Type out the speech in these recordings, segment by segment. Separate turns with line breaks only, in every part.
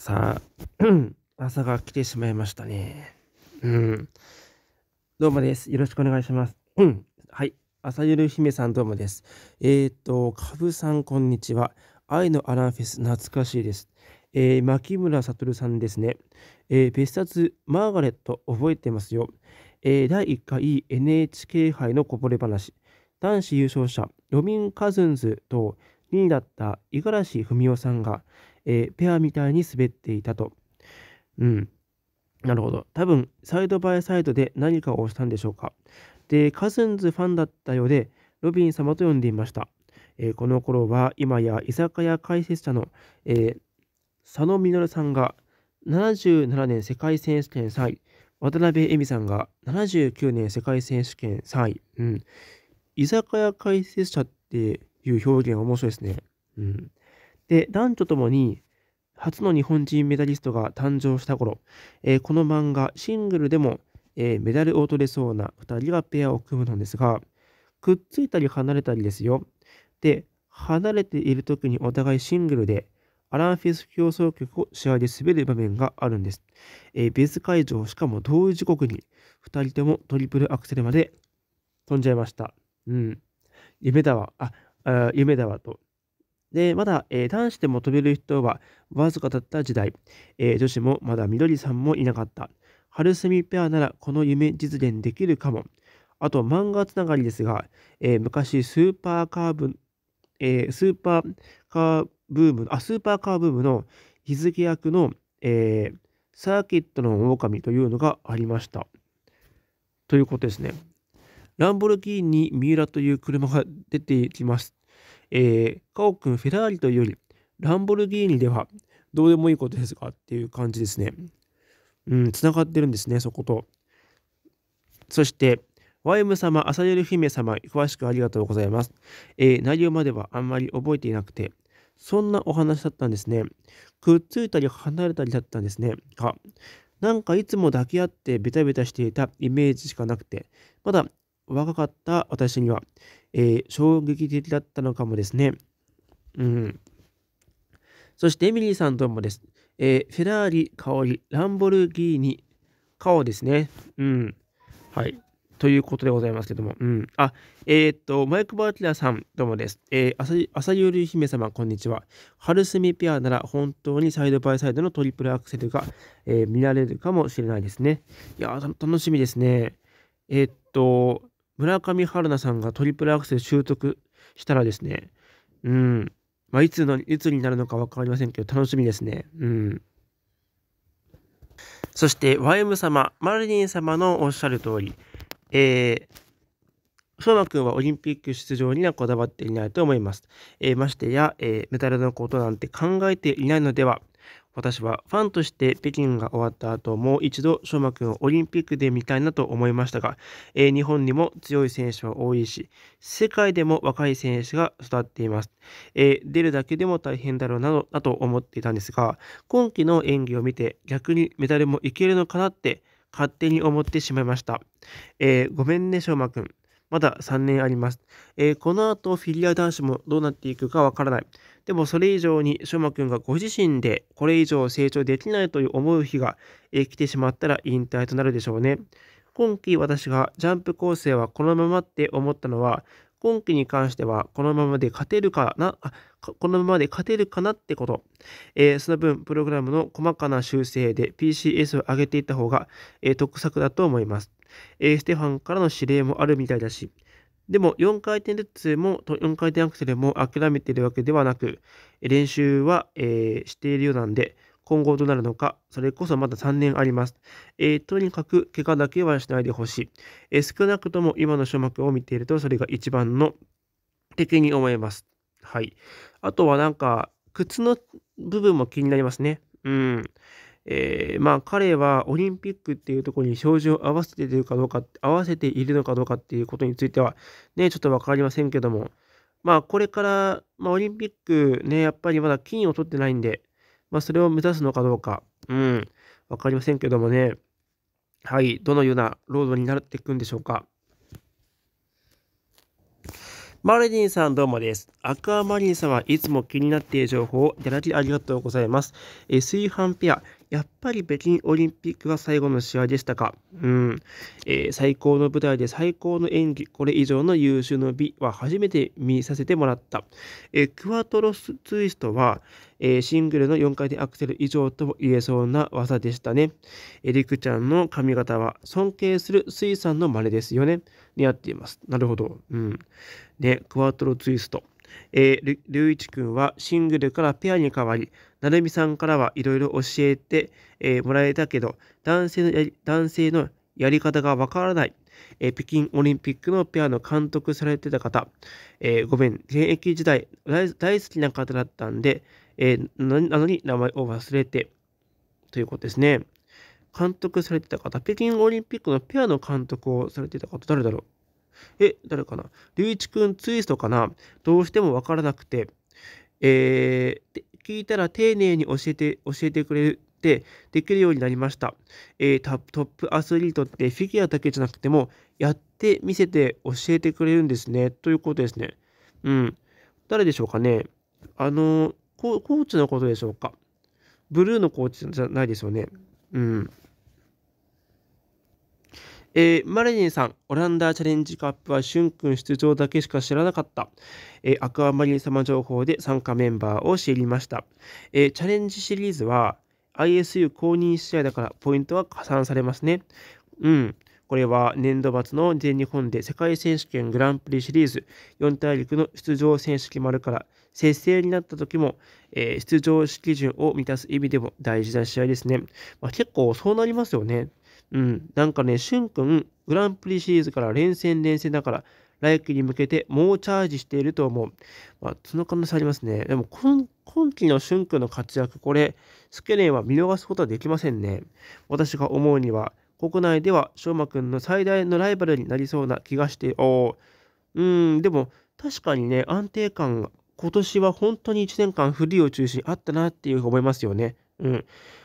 さあ、朝が来てしまいましたね。うん。どうもです。よろしくお願いします。うん。はい。朝ゆる姫さんどうもです。えー、っと、かぶさんこんにちは。愛のアランフェス、懐かしいです。えー、牧村悟さんですね。えー、別冊、マーガレット、覚えてますよ。えー、第1回 NHK 杯のこぼれ話。男子優勝者、ロミン・カズンズと2位だった五十嵐文夫さんが、えー、ペアみたいに滑っていたと。うん。なるほど。多分、サイドバイサイドで何かをしたんでしょうか。で、カズンズファンだったようで、ロビン様と呼んでいました。えー、この頃は、今や居酒屋解説者の、えー、佐野実さんが77年世界選手権3位、渡辺恵美さんが79年世界選手権3位。うん。居酒屋解説者っていう表現面白いですね。うん。で、男女ともに初の日本人メダリストが誕生した頃、えー、この漫画、シングルでも、えー、メダルを取れそうな2人がペアを組むのですが、くっついたり離れたりですよ。で、離れている時にお互いシングルで、アランフィス競争曲を試合で滑る場面があるんです。えー、別会場、しかも同時刻に2人ともトリプルアクセルまで飛んじゃいました。うん。夢だわ。あ、あ夢だわと。で、まだ、えー、男子でも飛べる人はわずかだった時代、えー、女子もまだ緑さんもいなかった。春住ペアならこの夢実現できるかも。あと漫画つながりですが、えー、昔スーパーカーブ、えー、スーパーカーブーム、あ、スーパーカーブームの日付役の、えー、サーキットの狼というのがありました。ということですね。ランボルギーニ三浦という車が出てきますえー、カオ君、フェラーリというより、ランボルギーニでは、どうでもいいことですが、っていう感じですね。うん、つながってるんですね、そこと。そして、ワイム様、アサユル姫様、詳しくありがとうございます。えー、内容まではあんまり覚えていなくて、そんなお話だったんですね。くっついたり離れたりだったんですね。か、なんかいつも抱き合ってベタベタしていたイメージしかなくて、まだ若かった私には、えー、衝撃的だったのかもですね。うん。そしてエミリーさんともです。えー、フェラーリ、香り、ランボルギーニ、顔ですね。うん。はい。ということでございますけども。うん。あ、えー、っと、マイク・バーティラさん、どうもです。えー、朝ゆる姫様、こんにちは。春住ペアなら本当にサイドバイサイドのトリプルアクセルが、えー、見られるかもしれないですね。いや楽しみですね。えー、っと、村上春菜さんがトリプルアクセル習得したらですね、うん、まあ、いつの、いつになるのか分かりませんけど、楽しみですね。うん。そして、YM 様、マルディン様のおっしゃる通り、えー、相馬君はオリンピック出場にはこだわっていないと思います。えー、ましてや、えー、メダルのことなんて考えていないのでは私はファンとして北京が終わった後、もう一度、翔馬くんをオリンピックで見たいなと思いましたが、えー、日本にも強い選手は多いし、世界でも若い選手が育っています。えー、出るだけでも大変だろうなど、だと思っていたんですが、今季の演技を見て、逆にメダルもいけるのかなって、勝手に思ってしまいました。えー、ごめんね、翔馬くん。まだ3年あります。えー、この後フィギュア男子もどうなっていくかわからない。でもそれ以上に、翔馬くんがご自身でこれ以上成長できないという思う日が、えー、来てしまったら引退となるでしょうね。今季私がジャンプ構成はこのままって思ったのは、今季に関してはこのままで勝てるかな、このままで勝てるかなってこと。えー、その分、プログラムの細かな修正で PCS を上げていった方が、えー、得策だと思います。えー、ステファンからの指令もあるみたいだし、でも4回転ルッツも4回転アクセルも諦めているわけではなく、練習は、えー、しているようなんで、今後どうなるのか、それこそまだ3年あります。えー、とにかく怪我だけはしないでほしい、えー、少なくとも今の種目を見ていると、それが一番の敵に思います。はい。あとはなんか、靴の部分も気になりますね。うん。えー、まあ彼はオリンピックっていうところに照準を合わせているかどうか、合わせているのかどうかっていうことについては、ね、ちょっと分かりませんけども、まあこれから、まあ、オリンピックね、やっぱりまだ金を取ってないんで、まあそれを目指すのかどうか、うん、分かりませんけどもね、はい、どのようなロードになっていくんでしょうか。マルディンさんどうもです。アクアマリンさんはいつも気になっている情報をいただきありがとうございます。え炊飯ペア、やっぱり北京オリンピックは最後の試合でしたか。うん。えー、最高の舞台で最高の演技、これ以上の優秀の美は初めて見させてもらった。えー、クワトロツイストは、えー、シングルの4回転アクセル以上とも言えそうな技でしたね。えー、りちゃんの髪型は尊敬する水さんの真似ですよね。似合っています。なるほど。うん。ね、クワトロツイスト。えー、隆一君はシングルからペアに変わり、なるみさんからはいろいろ教えて、えー、もらえたけど、男性のやり男性のやり方がわからない、えー、北京オリンピックのペアの監督されてた方、えー、ごめん、現役時代大好きな方だったんで、えー、なのに名前を忘れて、ということですね。監督されてた方、北京オリンピックのペアの監督をされてた方、誰だろうえ、誰かな龍一くんツイストかなどうしても分からなくて、えー、聞いたら丁寧に教えて、教えてくれてできるようになりました、えー、トップアスリートってフィギュアだけじゃなくても、やってみせて教えてくれるんですね。ということですね。うん。誰でしょうかね。あの、コーチのことでしょうか。ブルーのコーチじゃないですよね。うん。えー、マレリンさん、オランダチャレンジカップはシュン君出場だけしか知らなかった。えー、アクアマリン様情報で参加メンバーを知りました。えー、チャレンジシリーズは ISU 公認試合だからポイントは加算されますね。うん。これは年度末の全日本で世界選手権グランプリシリーズ4大陸の出場選手決まるから、接戦になった時も、えー、出場基準を満たす意味でも大事な試合ですね。まあ、結構そうなりますよね。うん、なんかね、しゅんくん、グランプリシリーズから連戦連戦だから、来季に向けて猛チャージしていると思う。まあ、その可能性ありますね。でも今、今季のしゅんくんの活躍、これ、スケレンは見逃すことはできませんね。私が思うには、国内では、しょうまくんの最大のライバルになりそうな気がして、おうーん、でも、確かにね、安定感が、今年は本当に1年間フリーを中心にあったなっていうふうに思いますよね。うん。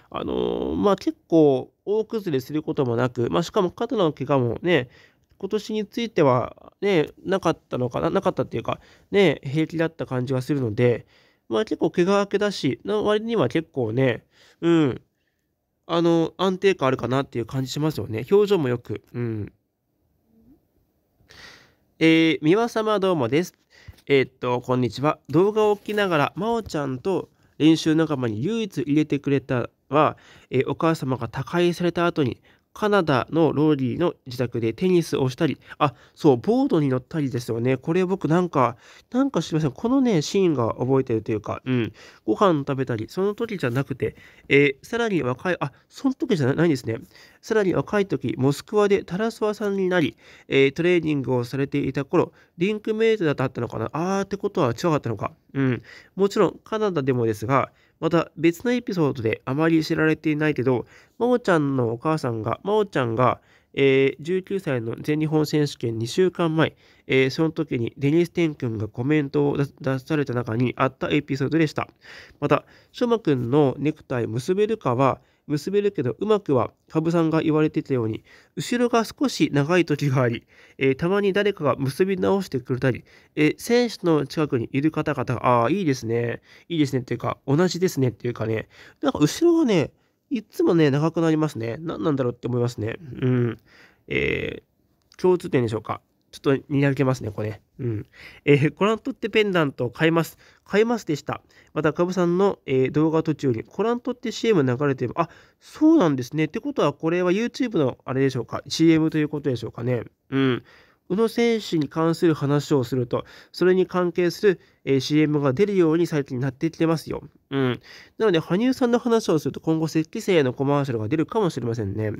あのー、まあ結構、大崩れすることもなく、まあ、しかも肩の怪我もね、今年についてはね、なかったのかな、なかったっていうか、ね、平気だった感じがするので、まあ結構怪我明けだし、の割には結構ね、うん、あの、安定感あるかなっていう感じしますよね。表情もよく、うん。えー、三輪様どうもです。えー、っと、こんにちは。動画を置きながら、ま央ちゃんと練習仲間に唯一入れてくれたは、えー、お母様が他界された後にカナダのローリーの自宅でテニスをしたり、あ、そう、ボードに乗ったりですよね。これ僕なんか、なんか知りません。このね、シーンが覚えてるというか、うん。ご飯食べたり、その時じゃなくて、えー、さらに若い、あ、その時じゃないんですね。さらに若い時、モスクワでタラスワさんになり、えー、トレーニングをされていた頃、リンクメイトだったのかなあーってことは違かったのか。うん。もちろん、カナダでもですが、また別のエピソードであまり知られていないけど、まおちゃんのお母さんが、まおちゃんが、えー、19歳の全日本選手権2週間前、えー、その時にデニス・テン君がコメントを出された中にあったエピソードでした。また、しょまく君のネクタイ結べるかは、結べるけど、うまくは、羽生さんが言われてたように、後ろが少し長い時があり、えー、たまに誰かが結び直してくれたり、えー、選手の近くにいる方々が、ああ、いいですね、いいですねっていうか、同じですねっていうかね、なんか後ろがね、いつもね、長くなりますね。何なんだろうって思いますね。うん。えー、共通点でしょうか。ちょっとにやけますね、これ。うん。えー、コラントってペンダントを買います。買いますでした。また、カブさんの、えー、動画途中に、コラントって CM 流れてる。あ、そうなんですね。ってことは、これは YouTube のあれでしょうか。CM ということでしょうかね。うん。宇野選手に関する話をすると、それに関係する、えー、CM が出るように最近なってきてますよ。うん。なので、羽生さんの話をすると、今後、雪肌精のコマーシャルが出るかもしれませんね。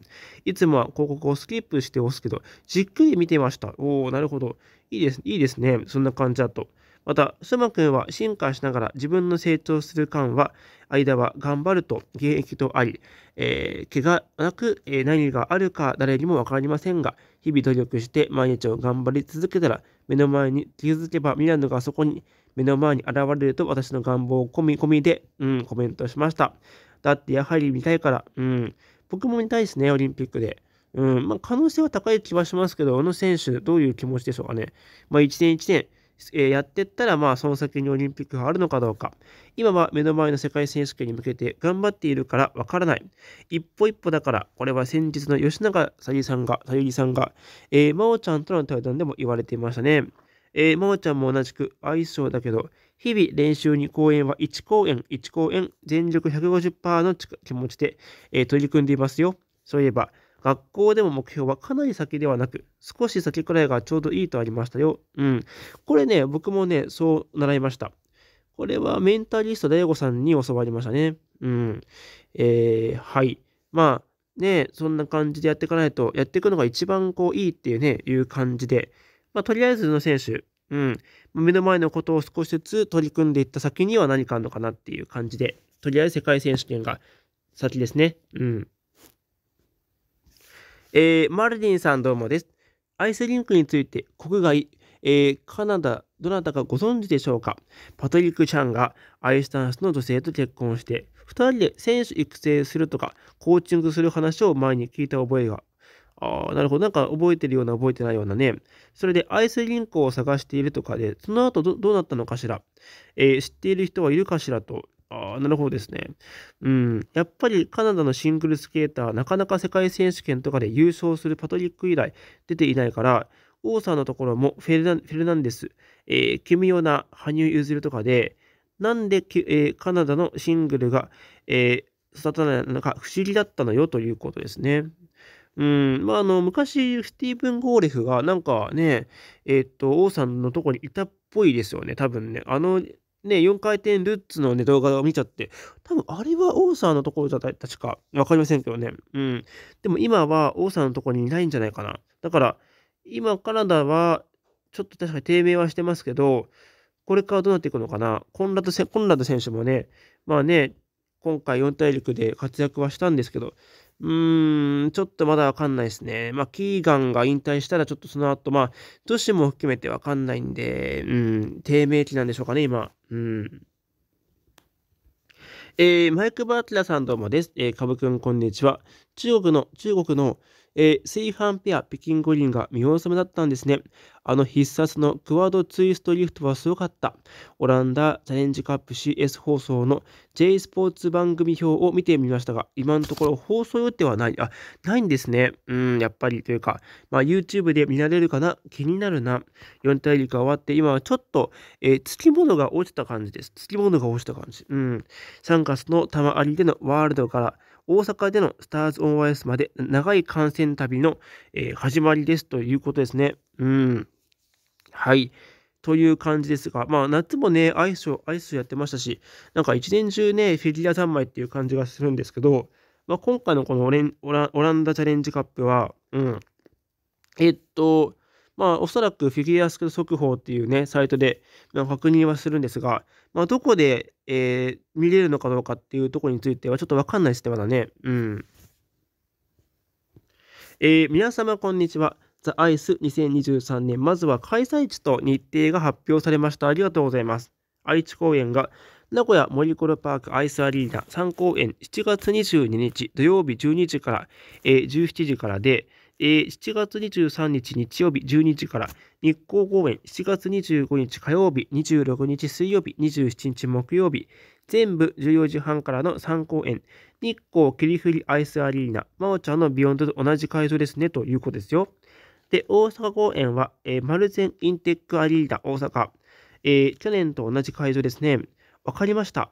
いつもは広告をスキップして押すけど、じっくり見てました。おおなるほど。いいです、いいですね。そんな感じだと。また、スマ君は進化しながら自分の成長する間は、間は頑張ると現役とあり、えー、怪我なく、え何があるか誰にもわかりませんが、日々努力して毎日を頑張り続けたら、目の前に気づけばミラノがそこに、目の前に現れると私の願望を込み込みで、うん、コメントしました。だってやはり見たいから、うん、僕も見たいですね、オリンピックで。うん、まあ、可能性は高い気はしますけど、あの選手、どういう気持ちでしょうかね。まあ、一年一年、えやってったら、まあ、その先にオリンピックがあるのかどうか。今は目の前の世界選手権に向けて頑張っているからわからない。一歩一歩だから、これは先日の吉永さゆりさんが、さゆりさんが、えー、真央ちゃんとの対談でも言われていましたね。えー、真央ちゃんも同じく愛称だけど、日々練習に公演は1公演、1公演、全力150%の気持ちで、えー、取り組んでいますよ。そういえば、学校でも目標はかなり先ではなく、少し先くらいがちょうどいいとありましたよ。うん。これね、僕もね、そう習いました。これはメンタリスト daigo さんに教わりましたね。うん。えー、はい。まあ、ね、そんな感じでやっていかないと、やっていくのが一番こういいっていうね、いう感じで。まあ、とりあえずの選手、うん。目の前のことを少しずつ取り組んでいった先には何かあるのかなっていう感じで、とりあえず世界選手権が先ですね。うん。えー、マルディンさんどうもです。アイスリンクについて国外、えー、カナダ、どなたかご存知でしょうかパトリック・チャンがアイスダンスの女性と結婚して、2人で選手育成するとか、コーチングする話を前に聞いた覚えが。ああ、なるほど。なんか覚えてるような覚えてないようなね。それでアイスリンクを探しているとかで、その後どうなったのかしら、えー、知っている人はいるかしらとああ、なるほどですね。うん。やっぱりカナダのシングルスケーター、なかなか世界選手権とかで優勝するパトリック以来出ていないから、王さんのところもフェルナンデス、えー、奇妙な羽生結弦とかで、なんで、えー、カナダのシングルが、えー、育たないのか不思議だったのよということですね。うん、まあ、あの、昔、スティーブン・ゴーレフが、なんかね、えっ、と、王さんのとこにいたっぽいですよね、多分ね。あの、ね、4回転ルッツのね、動画を見ちゃって、多分あれは王さんのところじゃない、確か。わかりませんけどね。うん。でも今は王さんのところにいないんじゃないかな。だから、今カナダは、ちょっと確かに低迷はしてますけど、これからどうなっていくのかな。コンラドコンラド選手もね、まあね、今回4大陸で活躍はしたんですけど、うーん、ちょっとまだわかんないですね。まあ、キーガンが引退したら、ちょっとその後、まあ、女子も含めてわかんないんで、うん、低迷期なんでしょうかね、今。うん。えー、マイク・バーティラさんどうもです。えー、ぶくん、こんにちは。中国の、中国の、えー、セインペア、北京五輪が見納めだったんですね。あの必殺のクワードツイストリフトはすごかった。オランダチャレンジカップ CS 放送の J スポーツ番組表を見てみましたが、今のところ放送予定はない。あ、ないんですね。うん、やっぱりというか、まあ、YouTube で見られるかな気になるな。四大陸が終わって、今はちょっと、えー、つきものが落ちた感じです。つきものが落ちた感じ。うん。3月の玉ありでのワールドから、大阪でのスターズ・オン・ワイスまで長い観戦旅の、えー、始まりですということですね。うん。はい。という感じですが、まあ、夏もね、アイスを、アイスやってましたし、なんか一年中ね、フィギュア三昧っていう感じがするんですけど、まあ、今回のこのオランダチャレンジカップは、うん。えっと、まあ、おそらくフィギュアスケート速報っていうね、サイトで、確認はするんですが、まあ、どこで、えー、見れるのかどうかっていうところについてはちょっとわかんないですね、まだね。うん。えー、皆様、こんにちは。ザ・アイス2023年、まずは開催地と日程が発表されました。ありがとうございます。愛知公演が名古屋森コロパークアイスアリーナ3公演7月22日土曜日12時から、えー、17時からで、えー、7月23日日曜日12時から日光公園、7月25日火曜日、26日水曜日、27日木曜日、全部14時半からの3公演、日光霧降りアイスアリーナ、まおちゃんのビヨンドと同じ会場ですねということですよ。で、大阪公演は、えー、マルゼンインテックアリーナ大阪、えー、去年と同じ会場ですね。わかりました。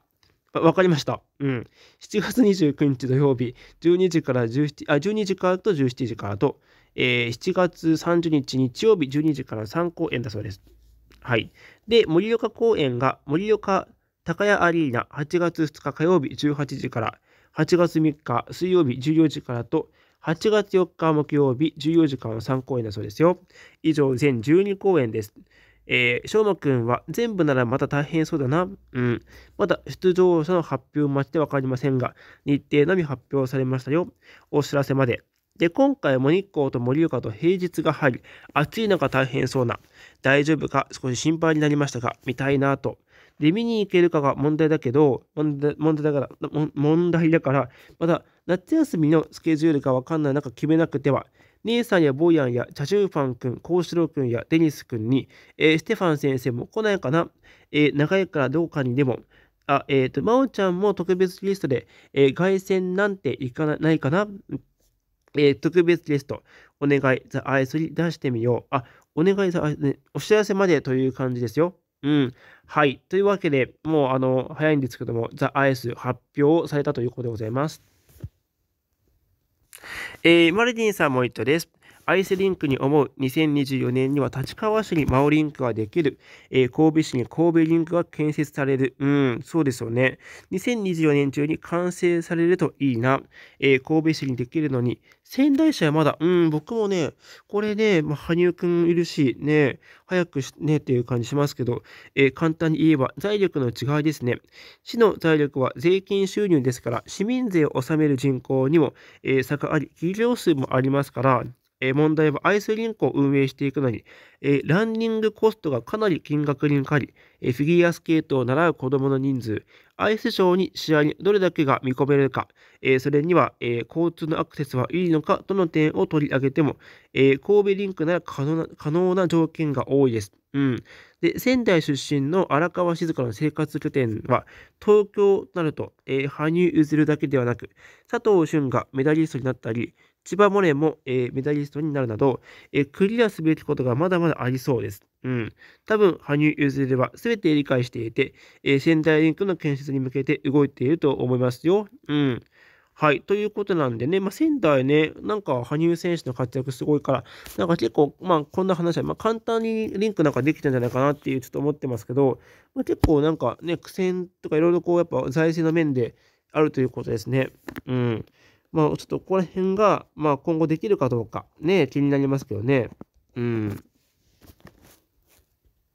わかりました。うん。7月29日土曜日、12時から17、あ、12時からと17時からと、えー、7月30日日曜日、12時から3公演だそうです。はい。で、盛岡公演が盛岡高屋アリーナ、8月2日火曜日18時から、8月3日水曜日14時からと、8月4日木曜日14時からの3公演だそうですよ。以上、全12公演です。えー、しょうまくんは全部ならまた大変そうだな。うん。まだ出場者の発表待ちでわかりませんが、日程のみ発表されましたよ。お知らせまで。で、今回も日光と盛岡と平日が入り、暑い中大変そうな、大丈夫か少し心配になりましたが、見たいなと。で、見に行けるかが問題だけど、問題だから、問題だから、まだ夏休みのスケジュールがわかんない中決めなくては、姉さんやボヤンやチャジューファン君、コウシロ君やデニス君に、えー、ステファン先生も来ないかな、えー、長いからどうかにでも、あ、えっ、ー、と、まおちゃんも特別リストで、えー、外線なんていかないかな、えー、特別リスト、お願い、ザ・アイスに出してみよう。あ、お願い、ザ・アイス、ね、お知らせまでという感じですよ。うん。はい。というわけで、もう、あの、早いんですけども、ザ・アイス発表されたということでございます。えー、マルティンさんもう一度です。アイスリンクに思う2024年には立川市にマオリンクができる、えー、神戸市に神戸リンクが建設される。うん、そうですよね。2024年中に完成されるといいな。えー、神戸市にできるのに、仙台市はまだ、うん、僕もね、これね、まあ、羽生くんいるし、ね、早くね、っていう感じしますけど、えー、簡単に言えば財力の違いですね。市の財力は税金収入ですから、市民税を納める人口にも、えー、差があり、企業数もありますから、え問題はアスリ銀行を運営していくのに、えランニングコストがかなり金額にかかり、えフィギュアスケートを習う子どもの人数、アイスショーに試合にどれだけが見込めるか、えそれには、え交通のアクセスはいいのかとの点を取り上げても、え神戸リンクなら可能な可能な条件が多いです。うん、で仙台出身の荒川静香の生活拠点は東京となると、え羽生結弦だけではなく佐藤俊がメダリストになったり千葉モレも、えー、メダリストになるなど、えー、クリアすべきことがまだまだありそうです。うん。多分、羽生結弦は全て理解していて、えー、センターリンクの建設に向けて動いていると思いますよ。うん。はい。ということなんでね、まあ、センターね、なんか羽生選手の活躍すごいから、なんか結構、まあ、こんな話は、まあ、簡単にリンクなんかできたんじゃないかなっていう、ちょっと思ってますけど、まあ、結構なんかね、苦戦とかいろいろこう、やっぱ財政の面であるということですね。うん。まあ、ちょっとここら辺が、まあ、今後できるかどうか、ね、気になりますけどね。うん。